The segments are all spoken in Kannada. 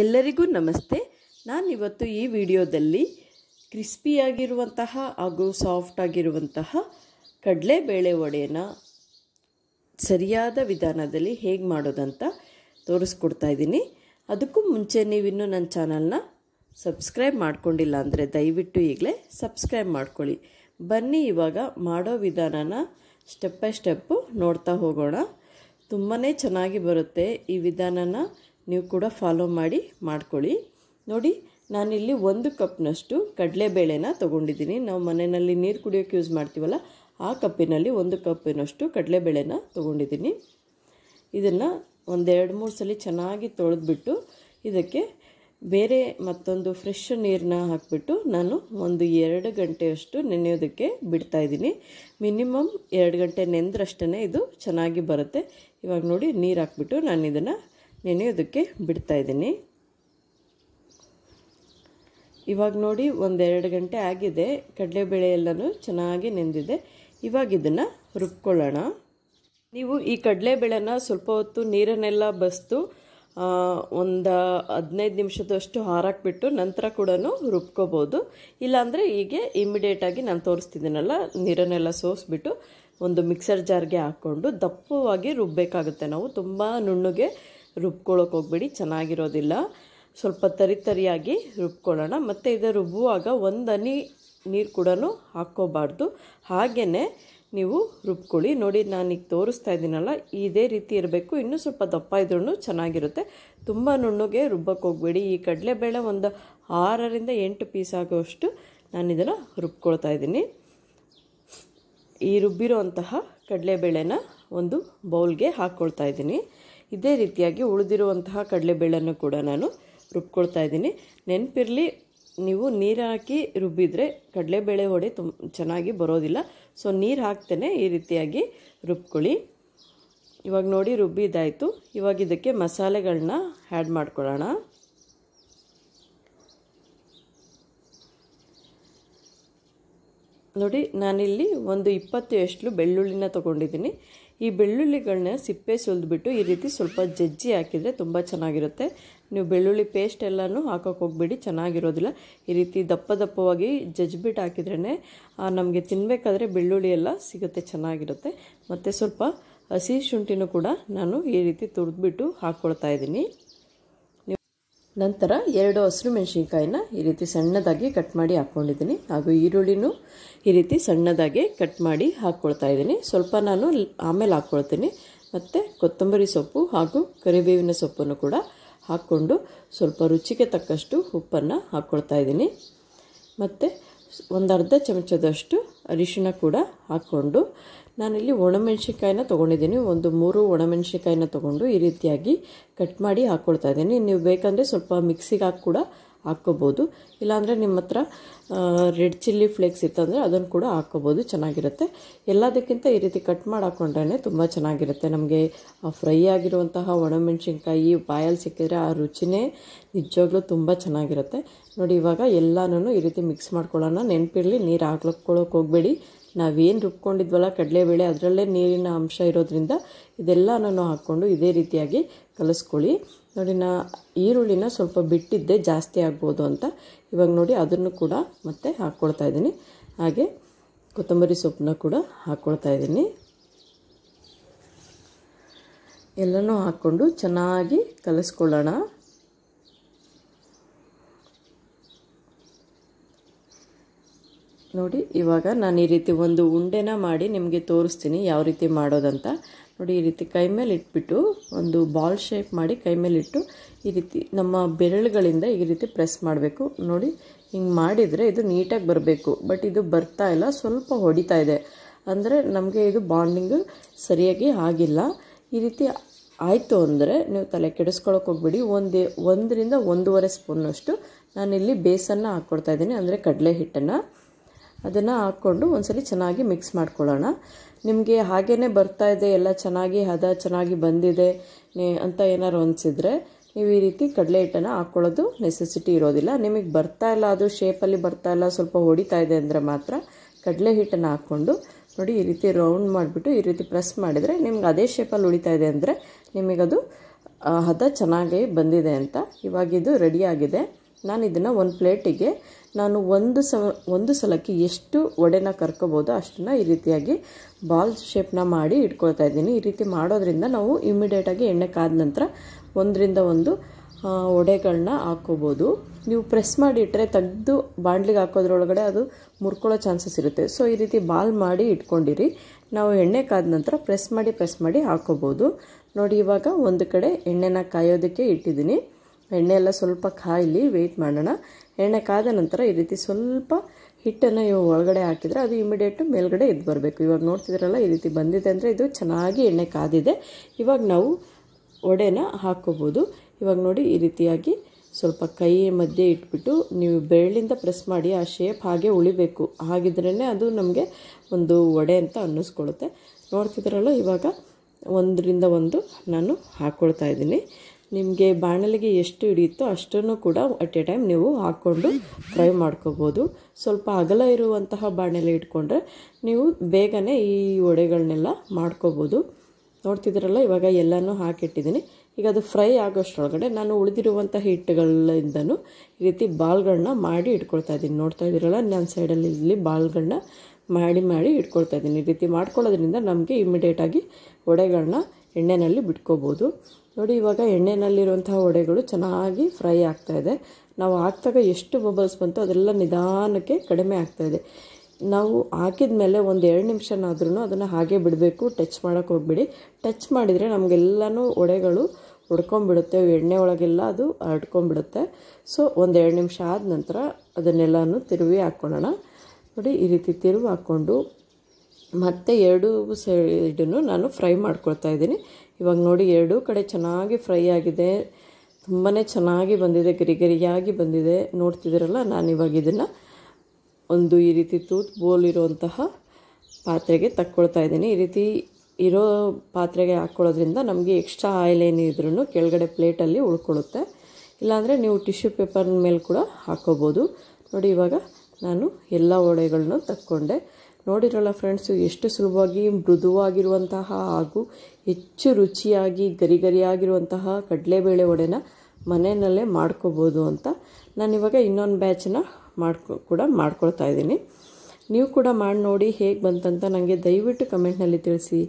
ಎಲ್ಲರಿಗೂ ನಮಸ್ತೆ ನಾನಿವತ್ತು ಈ ವಿಡಿಯೋದಲ್ಲಿ ಕ್ರಿಸ್ಪಿಯಾಗಿರುವಂತಹ ಹಾಗೂ ಸಾಫ್ಟ್ ಆಗಿರುವಂತಹ ಬೇಳೆ ವಡೆನ ಸರಿಯಾದ ವಿಧಾನದಲ್ಲಿ ಹೇಗೆ ಮಾಡೋದಂತ ತೋರಿಸ್ಕೊಡ್ತಾ ಇದ್ದೀನಿ ಅದಕ್ಕೂ ಮುಂಚೆ ನೀವಿನ್ನೂ ನನ್ನ ಚಾನಲ್ನ ಸಬ್ಸ್ಕ್ರೈಬ್ ಮಾಡ್ಕೊಂಡಿಲ್ಲ ಅಂದರೆ ದಯವಿಟ್ಟು ಈಗಲೇ ಸಬ್ಸ್ಕ್ರೈಬ್ ಮಾಡ್ಕೊಳ್ಳಿ ಬನ್ನಿ ಇವಾಗ ಮಾಡೋ ವಿಧಾನನ ಸ್ಟೆಪ್ ಬೈ ಸ್ಟೆಪ್ಪು ನೋಡ್ತಾ ಹೋಗೋಣ ತುಂಬಾ ಚೆನ್ನಾಗಿ ಬರುತ್ತೆ ಈ ವಿಧಾನನ ನೀವು ಕೂಡ ಫಾಲೋ ಮಾಡಿ ಮಾಡ್ಕೊಳ್ಳಿ ನೋಡಿ ನಾನಿಲ್ಲಿ ಒಂದು ಕಪ್ನಷ್ಟು ಕಡಲೆಬೇಳೆನ ತೊಗೊಂಡಿದ್ದೀನಿ ನಾವು ಮನೆಯಲ್ಲಿ ನೀರು ಕುಡಿಯೋಕ್ಕೆ ಯೂಸ್ ಮಾಡ್ತೀವಲ್ಲ ಆ ಕಪ್ಪಿನಲ್ಲಿ ಒಂದು ಕಪ್ಪಿನಷ್ಟು ಕಡಲೆಬೇಳೆನ ತೊಗೊಂಡಿದ್ದೀನಿ ಇದನ್ನು ಒಂದೆರಡು ಮೂರು ಸಲ ಚೆನ್ನಾಗಿ ತೊಳೆದ್ಬಿಟ್ಟು ಇದಕ್ಕೆ ಬೇರೆ ಮತ್ತೊಂದು ಫ್ರೆಶ್ ನೀರನ್ನ ಹಾಕಿಬಿಟ್ಟು ನಾನು ಒಂದು ಎರಡು ಗಂಟೆಯಷ್ಟು ನೆನೆಯೋದಕ್ಕೆ ಬಿಡ್ತಾಯಿದ್ದೀನಿ ಮಿನಿಮಮ್ ಎರಡು ಗಂಟೆ ನೆಂದ್ರಷ್ಟೇ ಇದು ಚೆನ್ನಾಗಿ ಬರುತ್ತೆ ಇವಾಗ ನೋಡಿ ನೀರು ಹಾಕ್ಬಿಟ್ಟು ನಾನು ಇದನ್ನು ನೆನೆಯೋದಕ್ಕೆ ಇದ್ದೀನಿ ಇವಾಗ ನೋಡಿ ಒಂದೆರಡು ಗಂಟೆ ಆಗಿದೆ ಕಡಲೆಬೇಳೆ ಎಲ್ಲನೂ ಚೆನ್ನಾಗಿ ನೆಂದಿದೆ ಇವಾಗ ಇದನ್ನು ರುಬ್ಕೊಳ್ಳೋಣ ನೀವು ಈ ಕಡಲೆಬೇಳೆನ ಸ್ವಲ್ಪ ಹೊತ್ತು ನೀರನ್ನೆಲ್ಲ ಬಸ್ತು ಒಂದು ಹದಿನೈದು ನಿಮಿಷದಷ್ಟು ಹಾರಾಕ್ಬಿಟ್ಟು ನಂತರ ಕೂಡ ರುಬ್ಕೋಬೋದು ಇಲ್ಲಾಂದರೆ ಹೀಗೆ ಇಮಿಡಿಯೇಟಾಗಿ ನಾನು ತೋರಿಸ್ತಿದ್ದೀನಲ್ಲ ನೀರನ್ನೆಲ್ಲ ಸೋಸಿಬಿಟ್ಟು ಒಂದು ಮಿಕ್ಸರ್ ಜಾರ್ಗೆ ಹಾಕ್ಕೊಂಡು ದಪ್ಪವಾಗಿ ರುಬ್ಬಬೇಕಾಗುತ್ತೆ ನಾವು ತುಂಬ ನುಣ್ಣಗೆ ರುಬ್ಕೊಳ್ಳೋಕೆ ಹೋಗ್ಬೇಡಿ ಚೆನ್ನಾಗಿರೋದಿಲ್ಲ ಸ್ವಲ್ಪ ತರಿ ತರಿಯಾಗಿ ರುಬ್ಕೊಳ್ಳೋಣ ಮತ್ತು ಇದು ರುಬ್ಬುವಾಗ ಒಂದು ಹನಿ ನೀರು ಕೂಡ ಹಾಕ್ಕೋಬಾರ್ದು ಹಾಗೆಯೇ ನೀವು ರುಬ್ಕೊಳ್ಳಿ ನೋಡಿ ನಾನು ಈಗ ತೋರಿಸ್ತಾ ಇದ್ದೀನಲ್ಲ ಇದೇ ರೀತಿ ಇರಬೇಕು ಇನ್ನೂ ಸ್ವಲ್ಪ ದಪ್ಪ ಇದ್ರೂ ಚೆನ್ನಾಗಿರುತ್ತೆ ತುಂಬ ನುಣ್ಣಗೆ ರುಬ್ಬಕ್ಕೆ ಹೋಗ್ಬೇಡಿ ಈ ಕಡಲೆಬೇಳೆ ಒಂದು ಆರರಿಂದ ಎಂಟು ಪೀಸ್ ಆಗುವಷ್ಟು ನಾನು ಇದನ್ನು ರುಬ್ಕೊಳ್ತಾ ಇದ್ದೀನಿ ಈ ರುಬ್ಬಿರೋ ಅಂತಹ ಕಡಲೆಬೇಳೆನ ಒಂದು ಬೌಲ್ಗೆ ಹಾಕ್ಕೊಳ್ತಾ ಇದ್ದೀನಿ ಇದೇ ರೀತಿಯಾಗಿ ಉಳಿದಿರುವಂತಹ ಕಡಲೆಬೇಳೆಯನ್ನು ಕೂಡ ನಾನು ರುಬ್ಕೊಳ್ತಾ ಇದ್ದೀನಿ ನೆನಪಿರಲಿ ನೀವು ನೀರು ಹಾಕಿ ರುಬ್ಬಿದರೆ ಕಡಲೆಬೇಳೆ ಹೊಡೆ ತುಂಬ ಚೆನ್ನಾಗಿ ಬರೋದಿಲ್ಲ ಸೊ ನೀರು ಹಾಕ್ತೇನೆ ಈ ರೀತಿಯಾಗಿ ರುಬ್ಕೊಳ್ಳಿ ಇವಾಗ ನೋಡಿ ರುಬ್ಬಿದಾಯಿತು ಇವಾಗ ಇದಕ್ಕೆ ಮಸಾಲೆಗಳನ್ನ ಆ್ಯಡ್ ಮಾಡ್ಕೊಳ್ಳೋಣ ನೋಡಿ ನಾನಿಲ್ಲಿ ಒಂದು ಇಪ್ಪತ್ತು ಎಷ್ಟು ಬೆಳ್ಳುಳ್ಳಿನ ತೊಗೊಂಡಿದ್ದೀನಿ ಈ ಬೆಳ್ಳುಳ್ಳಿಗಳನ್ನ ಸಿಪ್ಪೆ ಸುಲಿದ್ಬಿಟ್ಟು ಈ ರೀತಿ ಸ್ವಲ್ಪ ಜಜ್ಜಿ ಹಾಕಿದರೆ ತುಂಬ ಚೆನ್ನಾಗಿರುತ್ತೆ ನೀವು ಬೆಳ್ಳುಳ್ಳಿ ಪೇಸ್ಟ್ ಎಲ್ಲನೂ ಹಾಕೋಕೆ ಹೋಗ್ಬೇಡಿ ಚೆನ್ನಾಗಿರೋದಿಲ್ಲ ಈ ರೀತಿ ದಪ್ಪ ದಪ್ಪವಾಗಿ ಜಜ್ಜಿಬಿಟ್ಟು ಹಾಕಿದ್ರೇ ನಮಗೆ ತಿನ್ನಬೇಕಾದ್ರೆ ಬೆಳ್ಳುಳ್ಳಿ ಎಲ್ಲ ಸಿಗುತ್ತೆ ಚೆನ್ನಾಗಿರುತ್ತೆ ಮತ್ತು ಸ್ವಲ್ಪ ಹಸಿ ಶುಂಠಿನೂ ಕೂಡ ನಾನು ಈ ರೀತಿ ತುರಿದ್ಬಿಟ್ಟು ಹಾಕ್ಕೊಳ್ತಾ ಇದ್ದೀನಿ ನಂತರ ಎರಡು ಹಸಿರು ಮೆಣಸಿನ್ಕಾಯಿನ ಈ ರೀತಿ ಸಣ್ಣದಾಗಿ ಕಟ್ ಮಾಡಿ ಹಾಕ್ಕೊಂಡಿದ್ದೀನಿ ಹಾಗೂ ಈರುಳ್ಳಿನೂ ಈ ರೀತಿ ಸಣ್ಣದಾಗಿ ಕಟ್ ಮಾಡಿ ಹಾಕ್ಕೊಳ್ತಾ ಇದ್ದೀನಿ ಸ್ವಲ್ಪ ನಾನು ಆಮೇಲೆ ಹಾಕ್ಕೊಳ್ತೀನಿ ಮತ್ತು ಕೊತ್ತಂಬರಿ ಸೊಪ್ಪು ಹಾಗೂ ಕರಿಬೇವಿನ ಸೊಪ್ಪನ್ನು ಕೂಡ ಹಾಕ್ಕೊಂಡು ಸ್ವಲ್ಪ ರುಚಿಗೆ ತಕ್ಕಷ್ಟು ಉಪ್ಪನ್ನು ಹಾಕ್ಕೊಳ್ತಾ ಇದ್ದೀನಿ ಮತ್ತು ಒಂದು ಅರ್ಧ ಚಮಚದಷ್ಟು ಅರಿಶಿಣ ಕೂಡ ಹಾಕ್ಕೊಂಡು ನಾನಿಲ್ಲಿ ಒಣಮೆಣ್ಸಿನ್ಕಾಯಿನ ತೊಗೊಂಡಿದ್ದೀನಿ ಒಂದು ಮೂರು ಒಣಮೆಣ್ಸಿನ್ಕಾಯಿನ ತೊಗೊಂಡು ಈ ರೀತಿಯಾಗಿ ಕಟ್ ಮಾಡಿ ಹಾಕ್ಕೊಳ್ತಾ ಇದ್ದೀನಿ ನೀವು ಬೇಕಂದರೆ ಸ್ವಲ್ಪ ಮಿಕ್ಸಿಗೆ ಹಾಕಿ ಕೂಡ ಹಾಕ್ಕೋಬೋದು ಇಲ್ಲಾಂದರೆ ನಿಮ್ಮ ಹತ್ರ ರೆಡ್ ಚಿಲ್ಲಿ ಫ್ಲೇಕ್ಸ್ ಇತ್ತಂದರೆ ಅದನ್ನು ಕೂಡ ಹಾಕ್ಕೋಬೋದು ಚೆನ್ನಾಗಿರುತ್ತೆ ಎಲ್ಲದಕ್ಕಿಂತ ಈ ರೀತಿ ಕಟ್ ಮಾಡಿ ಹಾಕ್ಕೊಂಡ್ರೆ ತುಂಬ ಚೆನ್ನಾಗಿರುತ್ತೆ ನಮಗೆ ಫ್ರೈ ಆಗಿರುವಂತಹ ಒಣಮೆಣ್ಸಿನ್ಕಾಯಿ ಬಾಯಲ್ಲಿ ಸಿಕ್ಕಿದ್ರೆ ಆ ರುಚಿನೇ ನಿಜವಾಗ್ಲೂ ತುಂಬ ಚೆನ್ನಾಗಿರುತ್ತೆ ನೋಡಿ ಇವಾಗ ಎಲ್ಲನೂ ಈ ರೀತಿ ಮಿಕ್ಸ್ ಮಾಡ್ಕೊಳ್ಳೋಣ ನೆನಪಿರಲಿ ನೀರು ಹಾಕ್ಲಕ್ಕೊಳ್ಳೋಕೆ ಹೋಗಬೇಡಿ ನಾವೇನು ರುಬ್ಕೊಂಡಿದ್ವಲ್ಲ ಕಡಲೆಬೇಳೆ ಅದರಲ್ಲೇ ನೀರಿನ ಅಂಶ ಇರೋದ್ರಿಂದ ಇದೆಲ್ಲನೂ ಹಾಕ್ಕೊಂಡು ಇದೇ ರೀತಿಯಾಗಿ ಕಲಿಸ್ಕೊಳ್ಳಿ ನೋಡಿ ನಾ ಈರುಳ್ಳಿನ ಸ್ವಲ್ಪ ಬಿಟ್ಟಿದ್ದೆ ಜಾಸ್ತಿ ಆಗ್ಬೋದು ಅಂತ ಇವಾಗ ನೋಡಿ ಅದನ್ನು ಕೂಡ ಮತ್ತೆ ಹಾಕ್ಕೊಳ್ತಾ ಇದ್ದೀನಿ ಹಾಗೆ ಕೊತ್ತಂಬರಿ ಸೊಪ್ಪನ್ನ ಕೂಡ ಹಾಕ್ಕೊಳ್ತಾ ಇದ್ದೀನಿ ಎಲ್ಲನೂ ಹಾಕ್ಕೊಂಡು ಚೆನ್ನಾಗಿ ಕಲಿಸ್ಕೊಳ್ಳೋಣ ನೋಡಿ ಇವಾಗ ನಾನು ಈ ರೀತಿ ಒಂದು ಉಂಡೆನ ಮಾಡಿ ನಿಮಗೆ ತೋರಿಸ್ತೀನಿ ಯಾವ ರೀತಿ ಮಾಡೋದಂತ ನೋಡಿ ಈ ರೀತಿ ಕೈ ಮೇಲೆ ಇಟ್ಬಿಟ್ಟು ಒಂದು ಬಾಲ್ ಶೇಪ್ ಮಾಡಿ ಕೈ ಮೇಲೆ ಇಟ್ಟು ಈ ರೀತಿ ನಮ್ಮ ಬೆರಳುಗಳಿಂದ ಈ ರೀತಿ ಪ್ರೆಸ್ ಮಾಡಬೇಕು ನೋಡಿ ಹಿಂಗೆ ಮಾಡಿದರೆ ಇದು ನೀಟಾಗಿ ಬರಬೇಕು ಬಟ್ ಇದು ಬರ್ತಾ ಇಲ್ಲ ಸ್ವಲ್ಪ ಹೊಡಿತಾ ಇದೆ ಅಂದರೆ ನಮಗೆ ಇದು ಬಾಂಡಿಂಗು ಸರಿಯಾಗಿ ಆಗಿಲ್ಲ ಈ ರೀತಿ ಆಯಿತು ಅಂದರೆ ನೀವು ತಲೆ ಕೆಡಿಸ್ಕೊಳಕ್ಕೆ ಹೋಗ್ಬಿಡಿ ಒಂದೇ ಒಂದರಿಂದ ಒಂದೂವರೆ ಸ್ಪೂನಷ್ಟು ನಾನಿಲ್ಲಿ ಬೇಸನ್ನು ಹಾಕ್ಕೊಡ್ತಾ ಇದ್ದೀನಿ ಅಂದರೆ ಕಡಲೆ ಹಿಟ್ಟನ್ನು ಅದನ್ನು ಹಾಕ್ಕೊಂಡು ಒಂದ್ಸಲಿ ಚೆನ್ನಾಗಿ ಮಿಕ್ಸ್ ಮಾಡ್ಕೊಳ್ಳೋಣ ನಿಮಗೆ ಹಾಗೇ ಬರ್ತಾ ಇದೆ ಎಲ್ಲ ಚೆನ್ನಾಗಿ ಹದ ಚೆನ್ನಾಗಿ ಬಂದಿದೆ ಅಂತ ಏನಾರು ಅನಿಸಿದರೆ ನೀವು ಈ ರೀತಿ ಕಡಲೆ ಹಿಟ್ಟನ್ನು ಹಾಕ್ಕೊಳ್ಳೋದು ನೆಸೆಸಿಟಿ ಇರೋದಿಲ್ಲ ನಿಮಗೆ ಬರ್ತಾ ಇಲ್ಲ ಅದು ಶೇಪಲ್ಲಿ ಬರ್ತಾ ಇಲ್ಲ ಸ್ವಲ್ಪ ಹೊಡಿತಾ ಇದೆ ಅಂದರೆ ಮಾತ್ರ ಕಡಲೆ ಹಿಟ್ಟನ್ನು ಹಾಕ್ಕೊಂಡು ನೋಡಿ ಈ ರೀತಿ ರೌಂಡ್ ಮಾಡಿಬಿಟ್ಟು ಈ ರೀತಿ ಪ್ರೆಸ್ ಮಾಡಿದರೆ ನಿಮ್ಗೆ ಅದೇ ಶೇಪಲ್ಲಿ ಉಳಿತಾ ಇದೆ ಅಂದರೆ ನಿಮಗದು ಹದ ಚೆನ್ನಾಗಿ ಬಂದಿದೆ ಅಂತ ಇವಾಗಿದು ರೆಡಿಯಾಗಿದೆ ನಾನು ಇದನ್ನು ಒಂದು ಪ್ಲೇಟಿಗೆ ನಾನು ಒಂದು ಸ ಒಂದು ಸಲಕ್ಕೆ ಎಷ್ಟು ಒಡೆನ ಕರ್ಕೋಬೋದು ಅಷ್ಟನ್ನ ಈ ರೀತಿಯಾಗಿ ಬಾಲ್ ಶೇಪ್ನ ಮಾಡಿ ಇಟ್ಕೊಳ್ತಾ ಇದ್ದೀನಿ ಈ ರೀತಿ ಮಾಡೋದ್ರಿಂದ ನಾವು ಇಮಿಡಿಯೇಟಾಗಿ ಎಣ್ಣೆ ಕಾದ ನಂತರ ಒಂದರಿಂದ ಒಂದು ಒಡೆಗಳನ್ನ ಹಾಕೋಬೋದು ನೀವು ಪ್ರೆಸ್ ಮಾಡಿ ಇಟ್ಟರೆ ತೆಗೆದು ಬಾಂಡ್ಲಿಗೆ ಹಾಕೋದ್ರೊಳಗಡೆ ಅದು ಮುರ್ಕೊಳ್ಳೋ ಚಾನ್ಸಸ್ ಇರುತ್ತೆ ಸೊ ಈ ರೀತಿ ಬಾಲ್ ಮಾಡಿ ಇಟ್ಕೊಂಡಿರಿ ನಾವು ಎಣ್ಣೆ ಕಾದ ನಂತರ ಪ್ರೆಸ್ ಮಾಡಿ ಪ್ರೆಸ್ ಮಾಡಿ ಹಾಕೋಬೋದು ನೋಡಿ ಇವಾಗ ಒಂದು ಕಡೆ ಎಣ್ಣೆನ ಕಾಯೋದಕ್ಕೆ ಇಟ್ಟಿದ್ದೀನಿ ಎಣ್ಣೆ ಎಲ್ಲ ಸ್ವಲ್ಪ ಕಾಯಲಿ ವೆಯ್ಟ್ ಮಾಡೋಣ ಎಣ್ಣೆ ಕಾದ ನಂತರ ಈ ರೀತಿ ಸ್ವಲ್ಪ ಹಿಟ್ಟನ್ನು ಇವು ಒಳಗಡೆ ಹಾಕಿದರೆ ಅದು ಇಮಿಡಿಯೇಟು ಮೇಲ್ಗಡೆ ಎದ್ದು ಬರಬೇಕು ಇವಾಗ ನೋಡ್ತಿದ್ರಲ್ಲ ಈ ರೀತಿ ಬಂದಿದೆ ಅಂದರೆ ಇದು ಚೆನ್ನಾಗಿ ಎಣ್ಣೆ ಕಾದಿದೆ ಇವಾಗ ನಾವು ವಡೆನ ಹಾಕ್ಕೋಬೋದು ಇವಾಗ ನೋಡಿ ಈ ರೀತಿಯಾಗಿ ಸ್ವಲ್ಪ ಕೈ ಮಧ್ಯೆ ಇಟ್ಬಿಟ್ಟು ನೀವು ಬೆರಳಿಂದ ಪ್ರೆಸ್ ಮಾಡಿ ಆ ಶೇಪ್ ಹಾಗೆ ಉಳಿಬೇಕು ಹಾಗಿದ್ರೇ ಅದು ನಮಗೆ ಒಂದು ವಡೆ ಅಂತ ಅನ್ನಿಸ್ಕೊಳುತ್ತೆ ನೋಡ್ತಿದ್ರಲ್ಲ ಇವಾಗ ಒಂದರಿಂದ ಒಂದು ನಾನು ಹಾಕ್ಕೊಳ್ತಾ ಇದ್ದೀನಿ ನಿಮಗೆ ಬಾಣಲೆಗೆ ಎಷ್ಟು ಹಿಡಿಯುತ್ತೋ ಅಷ್ಟನ್ನು ಕೂಡ ಅಟ್ ಎ ಟೈಮ್ ನೀವು ಹಾಕ್ಕೊಂಡು ಫ್ರೈ ಮಾಡ್ಕೋಬೋದು ಸ್ವಲ್ಪ ಅಗಲ ಇರುವಂತಹ ಬಾಣಲೆ ಇಟ್ಕೊಂಡ್ರೆ ನೀವು ಬೇಗನೆ ಈ ವಡೆಗಳನ್ನೆಲ್ಲ ಮಾಡ್ಕೋಬೋದು ನೋಡ್ತಿದ್ರಲ್ಲ ಇವಾಗ ಎಲ್ಲನೂ ಹಾಕಿಟ್ಟಿದ್ದೀನಿ ಈಗ ಅದು ಫ್ರೈ ಆಗೋಷ್ಟರೊಳಗಡೆ ನಾನು ಉಳಿದಿರುವಂಥ ಹಿಟ್ಟುಗಳಿಂದನೂ ಈ ರೀತಿ ಬಾಲ್ಗಳನ್ನ ಮಾಡಿ ಇಟ್ಕೊಳ್ತಾ ಇದ್ದೀನಿ ನೋಡ್ತಾ ಇದ್ದೀರಲ್ಲ ನನ್ನ ಸೈಡಲ್ಲಿ ಇಲ್ಲಿ ಬಾಲ್ಗಳನ್ನ ಮಾಡಿ ಮಾಡಿ ಇಟ್ಕೊಳ್ತಾ ಇದ್ದೀನಿ ಈ ರೀತಿ ಮಾಡ್ಕೊಳ್ಳೋದ್ರಿಂದ ನಮಗೆ ಇಮಿಡಿಯೇಟಾಗಿ ವಡೆಗಳನ್ನ ಎಣ್ಣೆಯಲ್ಲಿ ಬಿಟ್ಕೋಬೋದು ನೋಡಿ ಇವಾಗ ಎಣ್ಣೆಯಲ್ಲಿರುವಂತಹ ವಡೆಗಳು ಚೆನ್ನಾಗಿ ಫ್ರೈ ಆಗ್ತಾ ಇದೆ ನಾವು ಹಾಕ್ದಾಗ ಎಷ್ಟು ಬಬಲ್ಸ್ ಬಂತು ಅದೆಲ್ಲ ನಿಧಾನಕ್ಕೆ ಕಡಿಮೆ ಆಗ್ತಾ ಇದೆ ನಾವು ಹಾಕಿದ ಮೇಲೆ ಒಂದು ಎರಡು ನಿಮಿಷನಾದ್ರೂ ಅದನ್ನು ಹಾಗೆ ಬಿಡಬೇಕು ಟಚ್ ಮಾಡೋಕ್ಕೆ ಹೋಗ್ಬಿಡಿ ಟಚ್ ಮಾಡಿದರೆ ನಮಗೆಲ್ಲನೂ ಒಡೆಗಳು ಹೊಡ್ಕೊಂಬಿಡುತ್ತೆ ಎಣ್ಣೆ ಒಳಗೆಲ್ಲ ಅದು ಹರಡ್ಕೊಂಡ್ಬಿಡುತ್ತೆ ಸೊ ಒಂದು ಎರಡು ನಿಮಿಷ ಆದ ನಂತರ ಅದನ್ನೆಲ್ಲನೂ ತಿರುವಿ ಹಾಕ್ಕೊಳ್ಳೋಣ ನೋಡಿ ಈ ರೀತಿ ತಿರುವು ಹಾಕ್ಕೊಂಡು ಮತ್ತೆ ಎರಡು ಸೈಡನ್ನು ನಾನು ಫ್ರೈ ಮಾಡ್ಕೊಳ್ತಾ ಇದ್ದೀನಿ ಇವಾಗ ನೋಡಿ ಎರಡೂ ಕಡೆ ಚೆನ್ನಾಗಿ ಫ್ರೈ ಆಗಿದೆ ತುಂಬಾ ಚೆನ್ನಾಗಿ ಬಂದಿದೆ ಗರಿಗರಿಯಾಗಿ ಬಂದಿದೆ ನೋಡ್ತಿದ್ದೀರಲ್ಲ ನಾನು ಇವಾಗ ಇದನ್ನು ಒಂದು ಈ ರೀತಿ ತೂತ್ ಬೋಲ್ ಇರುವಂತಹ ಪಾತ್ರೆಗೆ ತಕ್ಕೊಳ್ತಾ ಇದ್ದೀನಿ ಈ ರೀತಿ ಇರೋ ಪಾತ್ರೆಗೆ ಹಾಕ್ಕೊಳ್ಳೋದ್ರಿಂದ ನಮಗೆ ಎಕ್ಸ್ಟ್ರಾ ಆಯಿಲ್ ಏನಿದ್ರೂ ಕೆಳಗಡೆ ಪ್ಲೇಟಲ್ಲಿ ಉಳ್ಕೊಳ್ಳುತ್ತೆ ಇಲ್ಲಾಂದರೆ ನೀವು ಟಿಶ್ಯೂ ಪೇಪರ್ನ ಮೇಲೆ ಕೂಡ ಹಾಕೋಬೋದು ನೋಡಿ ಇವಾಗ ನಾನು ಎಲ್ಲ ಒಡೆಗಳನ್ನೂ ತಕ್ಕೊಂಡೆ ನೋಡಿರಲ್ಲ ಫ್ರೆಂಡ್ಸು ಎಷ್ಟು ಸುಲಭವಾಗಿ ಮೃದುವಾಗಿರುವಂತಹ ಹಾಗೂ ಹೆಚ್ಚು ರುಚಿಯಾಗಿ ಗರಿ ಗರಿಯಾಗಿರುವಂತಹ ಕಡಲೆಬೇಳೆ ವಡೆನ ಮನೆಯಲ್ಲೇ ಮಾಡ್ಕೋಬೋದು ಅಂತ ನಾನಿವಾಗ ಇನ್ನೊಂದು ಬ್ಯಾಚನ್ನ ಮಾಡ್ಕೊ ಕೂಡ ಮಾಡ್ಕೊಳ್ತಾ ಇದ್ದೀನಿ ನೀವು ಕೂಡ ಮಾಡಿ ನೋಡಿ ಹೇಗೆ ಬಂತಂತ ನನಗೆ ದಯವಿಟ್ಟು ಕಮೆಂಟ್ನಲ್ಲಿ ತಿಳಿಸಿ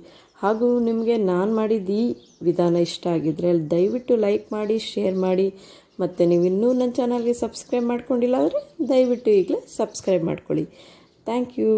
ಹಾಗೂ ನಿಮಗೆ ನಾನು ಮಾಡಿದ ಈ ವಿಧಾನ ಇಷ್ಟ ಆಗಿದ್ದರೆ ಅಲ್ಲಿ ದಯವಿಟ್ಟು ಲೈಕ್ ಮಾಡಿ ಶೇರ್ ಮಾಡಿ ಮತ್ತು ನೀವು ಇನ್ನೂ ನನ್ನ ಚಾನಲ್ಗೆ ಸಬ್ಸ್ಕ್ರೈಬ್ ಮಾಡ್ಕೊಂಡಿಲ್ಲ ಅಂದರೆ ದಯವಿಟ್ಟು ಈಗಲೇ ಸಬ್ಸ್ಕ್ರೈಬ್ ಮಾಡ್ಕೊಳ್ಳಿ ಥ್ಯಾಂಕ್ ಯು